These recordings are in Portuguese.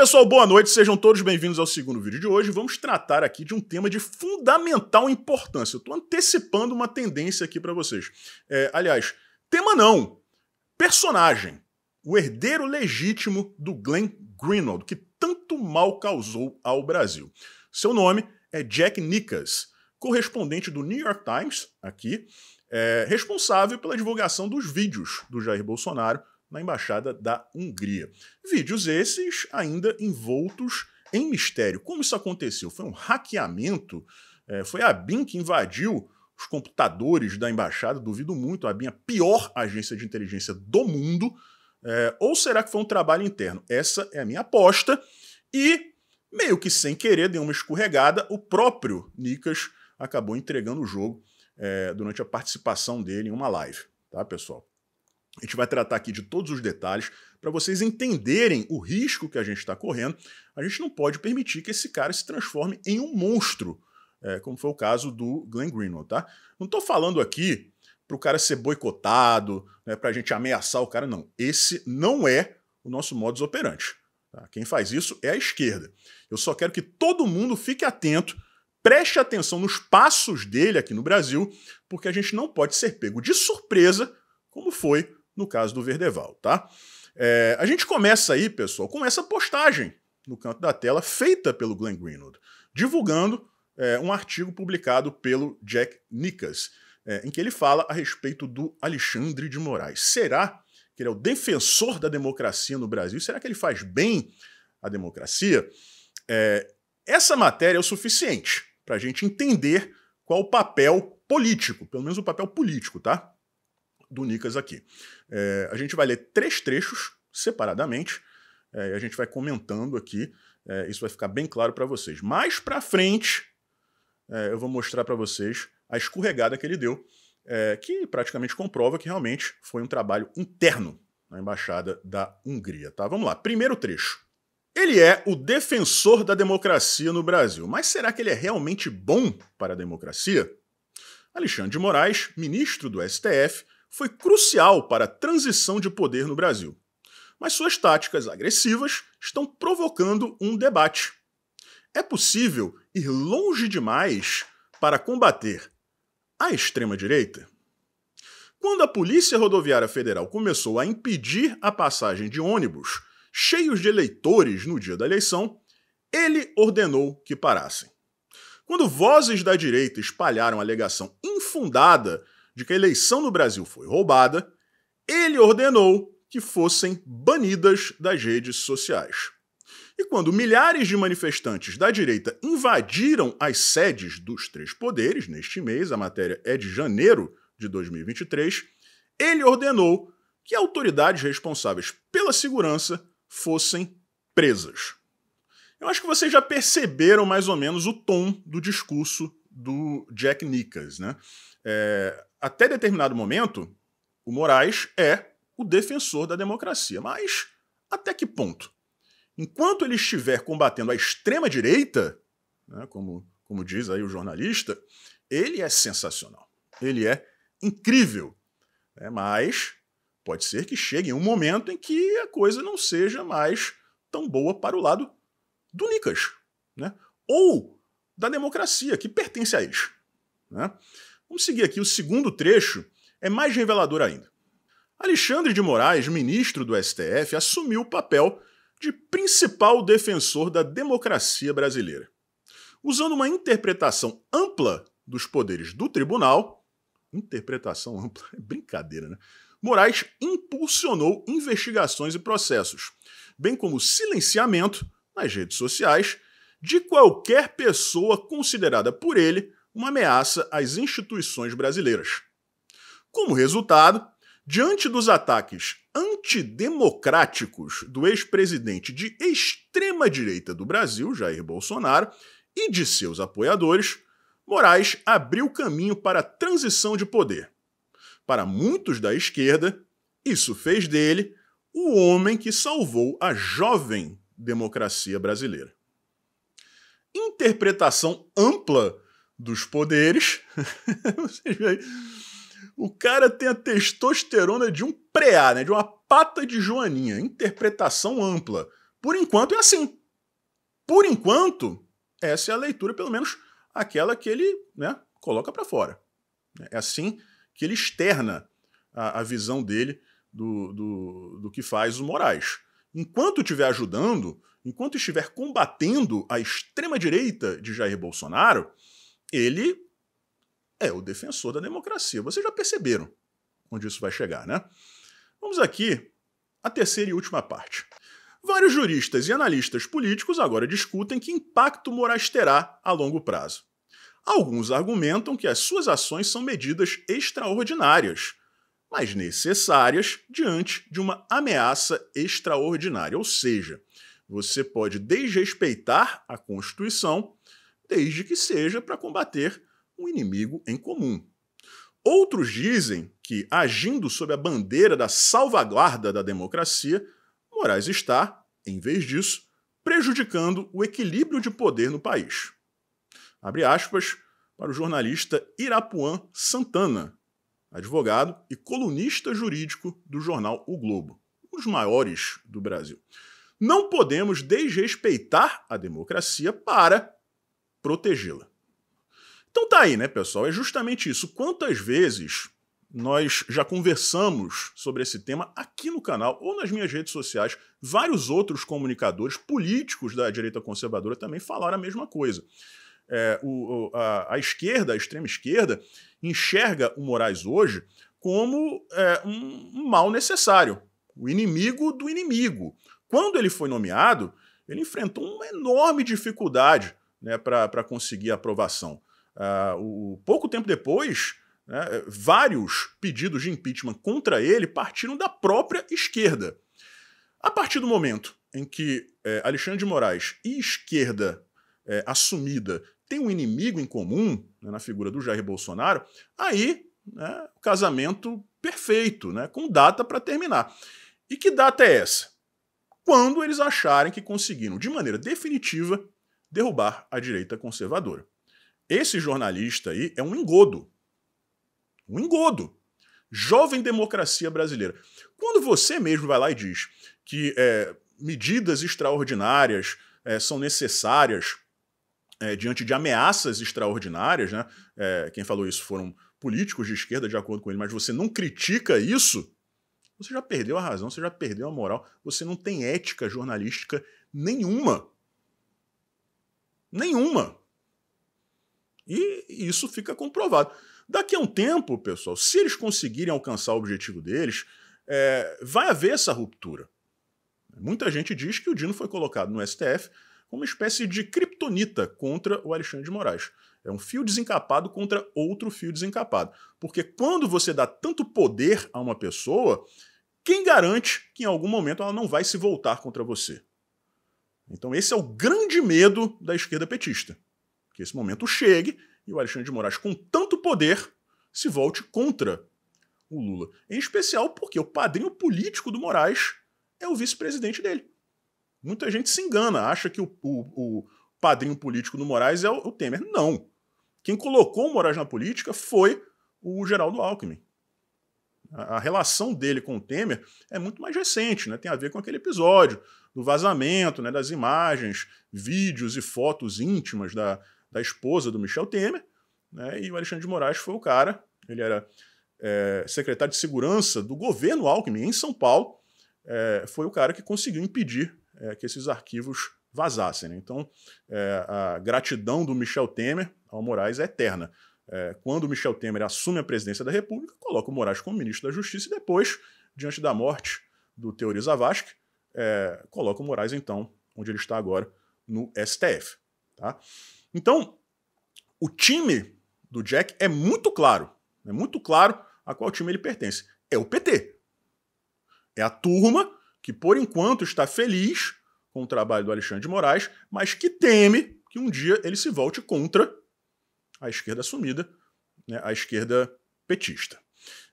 pessoal, boa noite, sejam todos bem-vindos ao segundo vídeo de hoje. Vamos tratar aqui de um tema de fundamental importância. Eu estou antecipando uma tendência aqui para vocês. É, aliás, tema não, personagem. O herdeiro legítimo do Glenn Greenwald, que tanto mal causou ao Brasil. Seu nome é Jack Nickas, correspondente do New York Times, aqui, é, responsável pela divulgação dos vídeos do Jair Bolsonaro na Embaixada da Hungria. Vídeos esses ainda envoltos em mistério. Como isso aconteceu? Foi um hackeamento? É, foi a BIM que invadiu os computadores da embaixada? Duvido muito. A BIM é a pior agência de inteligência do mundo. É, ou será que foi um trabalho interno? Essa é a minha aposta. E, meio que sem querer, deu uma escorregada, o próprio Nicas acabou entregando o jogo é, durante a participação dele em uma live. Tá, pessoal? A gente vai tratar aqui de todos os detalhes para vocês entenderem o risco que a gente está correndo. A gente não pode permitir que esse cara se transforme em um monstro, é, como foi o caso do Glenn Greenwald, tá? Não estou falando aqui para o cara ser boicotado, né, para a gente ameaçar o cara, não. Esse não é o nosso modus operandi. Tá? Quem faz isso é a esquerda. Eu só quero que todo mundo fique atento, preste atenção nos passos dele aqui no Brasil, porque a gente não pode ser pego de surpresa, como foi no caso do Verdeval, tá? É, a gente começa aí, pessoal, com essa postagem no canto da tela feita pelo Glenn Greenwood, divulgando é, um artigo publicado pelo Jack Nickas, é, em que ele fala a respeito do Alexandre de Moraes. Será que ele é o defensor da democracia no Brasil? Será que ele faz bem à democracia? É, essa matéria é o suficiente para a gente entender qual o papel político, pelo menos o papel político, tá? do Nicas aqui. É, a gente vai ler três trechos separadamente é, e a gente vai comentando aqui. É, isso vai ficar bem claro para vocês. Mais para frente, é, eu vou mostrar para vocês a escorregada que ele deu, é, que praticamente comprova que realmente foi um trabalho interno na embaixada da Hungria. Tá? Vamos lá. Primeiro trecho. Ele é o defensor da democracia no Brasil, mas será que ele é realmente bom para a democracia? Alexandre de Moraes, ministro do STF, foi crucial para a transição de poder no Brasil. Mas suas táticas agressivas estão provocando um debate. É possível ir longe demais para combater a extrema-direita? Quando a Polícia Rodoviária Federal começou a impedir a passagem de ônibus cheios de eleitores no dia da eleição, ele ordenou que parassem. Quando vozes da direita espalharam a alegação infundada de que a eleição no Brasil foi roubada, ele ordenou que fossem banidas das redes sociais. E quando milhares de manifestantes da direita invadiram as sedes dos três poderes, neste mês, a matéria é de janeiro de 2023, ele ordenou que autoridades responsáveis pela segurança fossem presas. Eu acho que vocês já perceberam mais ou menos o tom do discurso do Jack Nickas, né? É, até determinado momento, o Moraes é o defensor da democracia, mas até que ponto? Enquanto ele estiver combatendo a extrema-direita, né, como, como diz aí o jornalista, ele é sensacional, ele é incrível, né? mas pode ser que chegue um momento em que a coisa não seja mais tão boa para o lado do Nicas, né? Ou da democracia, que pertence a eles. Né? Vamos seguir aqui, o segundo trecho é mais revelador ainda. Alexandre de Moraes, ministro do STF, assumiu o papel de principal defensor da democracia brasileira, usando uma interpretação ampla dos poderes do tribunal. Interpretação ampla, é brincadeira, né? Moraes impulsionou investigações e processos, bem como silenciamento nas redes sociais de qualquer pessoa considerada por ele uma ameaça às instituições brasileiras. Como resultado, diante dos ataques antidemocráticos do ex-presidente de extrema-direita do Brasil, Jair Bolsonaro, e de seus apoiadores, Moraes abriu caminho para a transição de poder. Para muitos da esquerda, isso fez dele o homem que salvou a jovem democracia brasileira interpretação ampla dos poderes. o cara tem a testosterona de um preá, né? De uma pata de joaninha. Interpretação ampla. Por enquanto é assim. Por enquanto, essa é a leitura, pelo menos aquela que ele né, coloca para fora. É assim que ele externa a, a visão dele do, do, do que faz o Moraes enquanto estiver ajudando, enquanto estiver combatendo a extrema-direita de Jair Bolsonaro, ele é o defensor da democracia. Vocês já perceberam onde isso vai chegar, né? Vamos aqui à terceira e última parte. Vários juristas e analistas políticos agora discutem que impacto Moraes terá a longo prazo. Alguns argumentam que as suas ações são medidas extraordinárias, mas necessárias diante de uma ameaça extraordinária. Ou seja, você pode desrespeitar a Constituição desde que seja para combater um inimigo em comum. Outros dizem que, agindo sob a bandeira da salvaguarda da democracia, Moraes está, em vez disso, prejudicando o equilíbrio de poder no país. Abre aspas para o jornalista Irapuan Santana, advogado e colunista jurídico do jornal O Globo, um dos maiores do Brasil. Não podemos desrespeitar a democracia para protegê-la. Então tá aí, né, pessoal? É justamente isso. Quantas vezes nós já conversamos sobre esse tema aqui no canal ou nas minhas redes sociais. Vários outros comunicadores políticos da direita conservadora também falaram a mesma coisa é, o, a, a, esquerda, a extrema esquerda, enxerga o Moraes hoje como é, um, mal necessário, o inimigo do inimigo. Quando ele foi nomeado, ele enfrentou uma enorme dificuldade né, para conseguir a aprovação. Ah, o, pouco tempo depois, né, vários pedidos de impeachment contra ele partiram da própria esquerda. A partir do momento em que é, Alexandre de Moraes e esquerda é, assumida tem um inimigo em comum né, na figura do Jair Bolsonaro, aí né, o casamento perfeito, né, com data para terminar. E que data é essa? Quando eles acharem que conseguiram, de maneira definitiva, derrubar a direita conservadora. Esse jornalista aí é um engodo. Um engodo. Jovem democracia brasileira. Quando você mesmo vai lá e diz que é, medidas extraordinárias é, são necessárias é, diante de ameaças extraordinárias, né? É, quem falou isso foram políticos de esquerda, de acordo com ele, mas você não critica isso, você já perdeu a razão, você já perdeu a moral, você não tem ética jornalística nenhuma. Nenhuma. E isso fica comprovado. Daqui a um tempo, pessoal, se eles conseguirem alcançar o objetivo deles, é, vai haver essa ruptura. Muita gente diz que o Dino foi colocado no STF como uma espécie de kriptonita contra o Alexandre de Moraes. É um fio desencapado contra outro fio desencapado. Porque quando você dá tanto poder a uma pessoa, quem garante que em algum momento ela não vai se voltar contra você? Então esse é o grande medo da esquerda petista. Que esse momento chegue e o Alexandre de Moraes, com tanto poder, se volte contra o Lula. Em especial porque o padrinho político do Moraes é o vice-presidente dele. Muita gente se engana, acha que o, o, o padrinho político do Moraes é o, o Temer. Não. Quem colocou o Moraes na política foi o Geraldo Alckmin. A, a relação dele com o Temer é muito mais recente, né? tem a ver com aquele episódio do vazamento né, das imagens, vídeos e fotos íntimas da, da esposa do Michel Temer. Né? E o Alexandre de Moraes foi o cara, ele era é, secretário de segurança do governo Alckmin em São Paulo, é, foi o cara que conseguiu impedir é, que esses arquivos vazassem. Né? Então, é, a gratidão do Michel Temer ao Moraes é eterna. É, quando o Michel Temer assume a presidência da República, coloca o Moraes como ministro da Justiça e depois, diante da morte do Teori Zavascki, é, coloca o Moraes, então, onde ele está agora, no STF. Tá? Então, o time do Jack é muito claro, é muito claro a qual time ele pertence. É o PT. É a turma que por enquanto está feliz com o trabalho do Alexandre de Moraes, mas que teme que um dia ele se volte contra a esquerda assumida, né, a esquerda petista.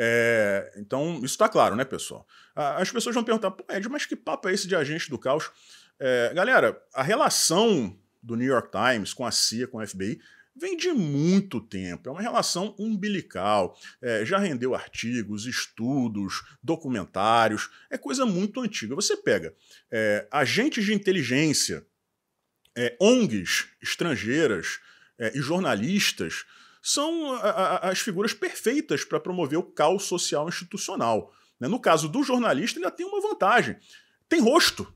É, então, isso está claro, né, pessoal? As pessoas vão perguntar, pô, Ed, mas que papo é esse de agente do caos? É, galera, a relação do New York Times com a CIA, com a FBI, vem de muito tempo, é uma relação umbilical, é, já rendeu artigos, estudos, documentários, é coisa muito antiga. Você pega é, agentes de inteligência, é, ONGs estrangeiras é, e jornalistas são a, a, as figuras perfeitas para promover o caos social institucional. Né? No caso do jornalista, ainda tem uma vantagem: tem rosto.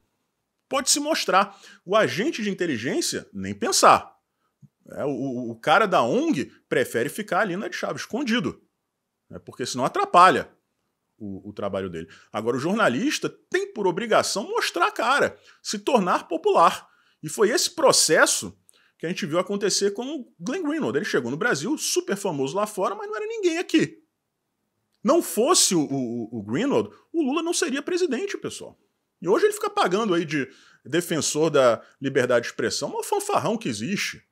Pode se mostrar. O agente de inteligência, nem pensar é, o, o, cara da ONG prefere ficar ali na de chave, escondido, né, porque senão atrapalha o, o, trabalho dele. Agora, o jornalista tem por obrigação mostrar a cara, se tornar popular. E foi esse processo que a gente viu acontecer com o Glenn Greenwald. Ele chegou no Brasil, super famoso lá fora, mas não era ninguém aqui. Não fosse o, o, o Greenwald, o Lula não seria presidente, pessoal. E hoje ele fica pagando aí de defensor da liberdade de expressão, um fanfarrão que existe.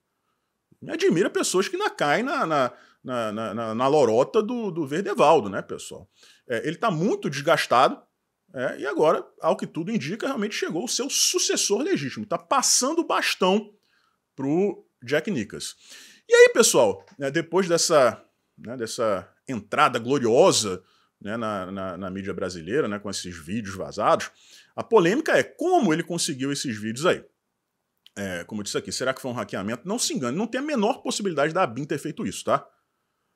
Me admira pessoas que não caem na, na, na, na, na lorota do, do Verdevaldo, né, pessoal? É, ele está muito desgastado, é, e agora, ao que tudo indica, realmente chegou o seu sucessor legítimo. Está passando o bastão para o Jack Nickas. E aí, pessoal, né, depois dessa, né, dessa entrada gloriosa né, na, na, na, mídia brasileira, né, com esses vídeos vazados, a polêmica é como ele conseguiu esses vídeos aí. É, como eu disse aqui, será que foi um hackeamento? Não se engane, não tem a menor possibilidade da BIM ter feito isso, tá?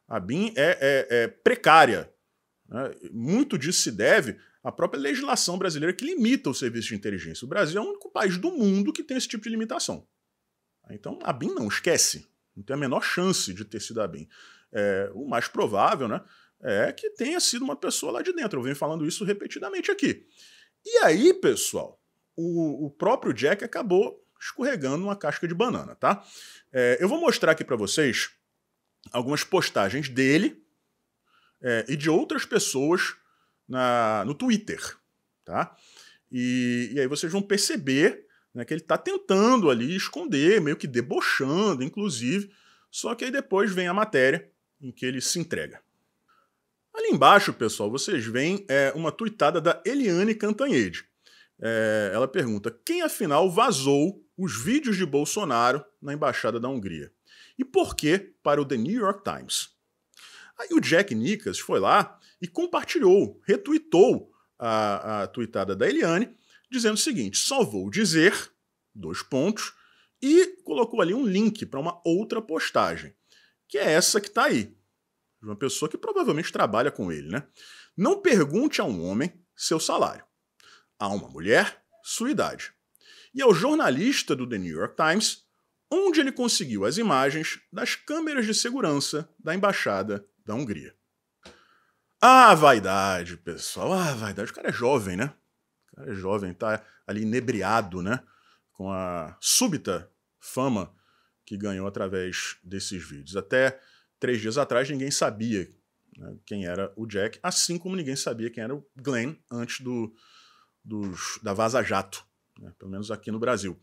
A BIM é, é, é precária. Né? Muito disso se deve à própria legislação brasileira que limita o serviço de inteligência. O Brasil é o único país do mundo que tem esse tipo de limitação. Então, a BIM não esquece. Não tem a menor chance de ter sido a BIM. É, o mais provável né, é que tenha sido uma pessoa lá de dentro. Eu venho falando isso repetidamente aqui. E aí, pessoal, o, o próprio Jack acabou escorregando uma casca de banana, tá? É, eu vou mostrar aqui para vocês algumas postagens dele é, e de outras pessoas na, no Twitter, tá? E, e aí vocês vão perceber né, que ele está tentando ali esconder, meio que debochando, inclusive, só que aí depois vem a matéria em que ele se entrega. Ali embaixo, pessoal, vocês veem é, uma tuitada da Eliane Cantanhede. É, ela pergunta: quem afinal vazou os vídeos de Bolsonaro na embaixada da Hungria. E por que para o The New York Times? Aí o Jack Nicas foi lá e compartilhou, retuitou a, a tweetada da Eliane, dizendo o seguinte: só vou dizer, dois pontos, e colocou ali um link para uma outra postagem, que é essa que está aí, de uma pessoa que provavelmente trabalha com ele, né? Não pergunte a um homem seu salário, a uma mulher sua idade e ao jornalista do The New York Times, onde ele conseguiu as imagens das câmeras de segurança da embaixada da Hungria. Ah, vaidade, pessoal. Ah, vaidade. O cara é jovem, né? O cara é jovem, tá ali inebriado, né? Com a súbita fama que ganhou através desses vídeos. Até três dias atrás, ninguém sabia né, quem era o Jack, assim como ninguém sabia quem era o Glenn antes do, da Vaza Jato né? pelo menos aqui no Brasil.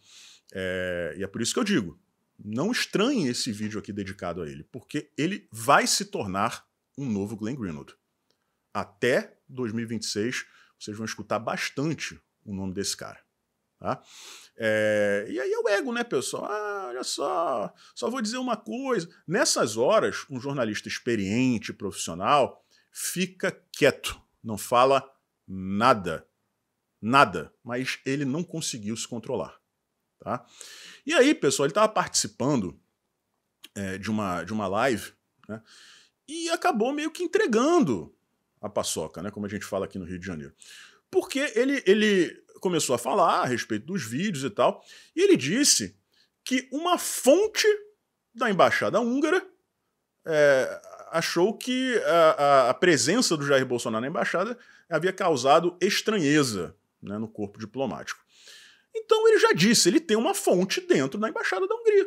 É, e é por isso que eu digo: não estranhe esse vídeo aqui dedicado a ele, porque ele vai se tornar um novo Glenn Greenwood. Até 2026, vocês vão escutar bastante o nome desse cara. Tá? É, e aí é o ego, né, pessoal? Ah, olha só, só vou dizer uma coisa. Nessas horas, um jornalista experiente, profissional, fica quieto, não fala nada nada, mas ele não conseguiu se controlar. Tá? E aí, pessoal, ele estava participando é, de, uma, de uma live né, e acabou meio que entregando a paçoca, né, como a gente fala aqui no Rio de Janeiro. Porque ele, ele começou a falar a respeito dos vídeos e tal, e ele disse que uma fonte da embaixada húngara é, achou que a, a, presença do Jair Bolsonaro na embaixada havia causado estranheza né, no corpo diplomático. Então ele já disse, ele tem uma fonte dentro da Embaixada da Hungria.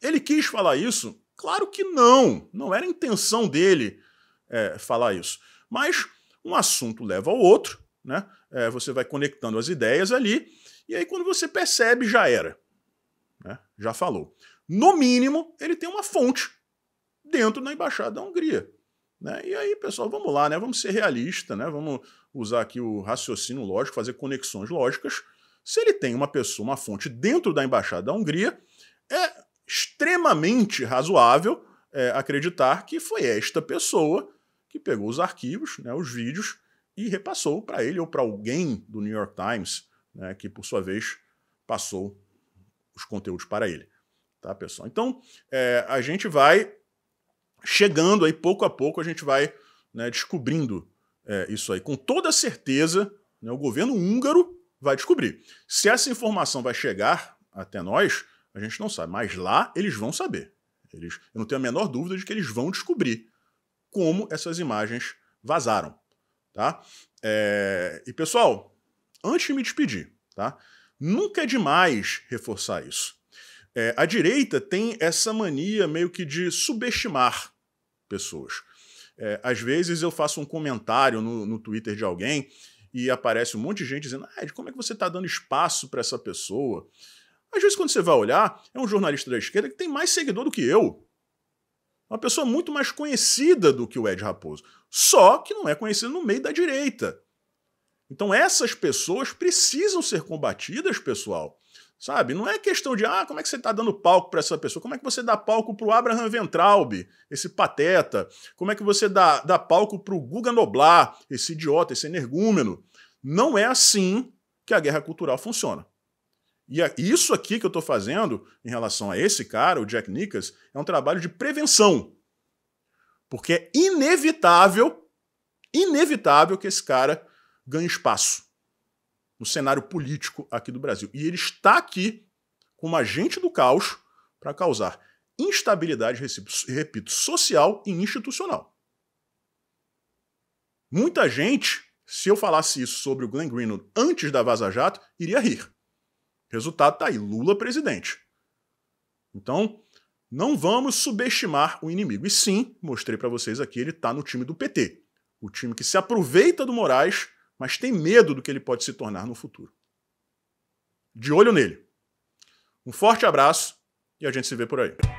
Ele quis falar isso? Claro que não, não era intenção dele é, falar isso. Mas um assunto leva ao outro, né? É, você vai conectando as ideias ali, e aí quando você percebe, já era. Né? Já falou. No mínimo, ele tem uma fonte dentro da Embaixada da Hungria. Né? E aí, pessoal, vamos lá, né? Vamos ser realista, né? Vamos usar aqui o raciocínio lógico, fazer conexões lógicas. Se ele tem uma pessoa, uma fonte dentro da embaixada da Hungria, é extremamente razoável é, acreditar que foi esta pessoa que pegou os arquivos, né, os vídeos e repassou para ele ou para alguém do New York Times, né, que por sua vez passou os conteúdos para ele, tá, pessoal? Então, é, a gente vai chegando aí pouco a pouco a gente vai né, descobrindo é, isso aí. Com toda certeza, né, o governo húngaro vai descobrir. Se essa informação vai chegar até nós, a gente não sabe, mas lá eles vão saber. Eles, eu não tenho a menor dúvida de que eles vão descobrir como essas imagens vazaram, tá? É, e pessoal, antes de me despedir, tá? Nunca é demais reforçar isso. É, a direita tem essa mania meio que de subestimar pessoas. É, às vezes eu faço um comentário no, no Twitter de alguém e aparece um monte de gente dizendo: ah, como é que você está dando espaço para essa pessoa? Às vezes, quando você vai olhar, é um jornalista da esquerda que tem mais seguidor do que eu. Uma pessoa muito mais conhecida do que o Ed Raposo. Só que não é conhecido no meio da direita. Então essas pessoas precisam ser combatidas, pessoal. Sabe? Não é questão de, ah, como é que você está dando palco para essa pessoa? Como é que você dá palco para o Abraham Ventralbe, esse pateta? Como é que você dá, dá palco para o Guga Noblar, esse idiota, esse energúmeno? Não é assim que a guerra cultural funciona. E é isso aqui que eu estou fazendo em relação a esse cara, o Jack Nickers, é um trabalho de prevenção. Porque é inevitável, inevitável que esse cara ganha espaço no cenário político aqui do Brasil. E ele está aqui como agente do caos para causar instabilidade, repito, social e institucional. Muita gente, se eu falasse isso sobre o Glenn Greenwald antes da Vaza Jato, iria rir. Resultado está aí, Lula presidente. Então, não vamos subestimar o inimigo. E sim, mostrei para vocês aqui, ele está no time do PT. O time que se aproveita do Moraes mas tem medo do que ele pode se tornar no futuro. De olho nele. Um forte abraço e a gente se vê por aí.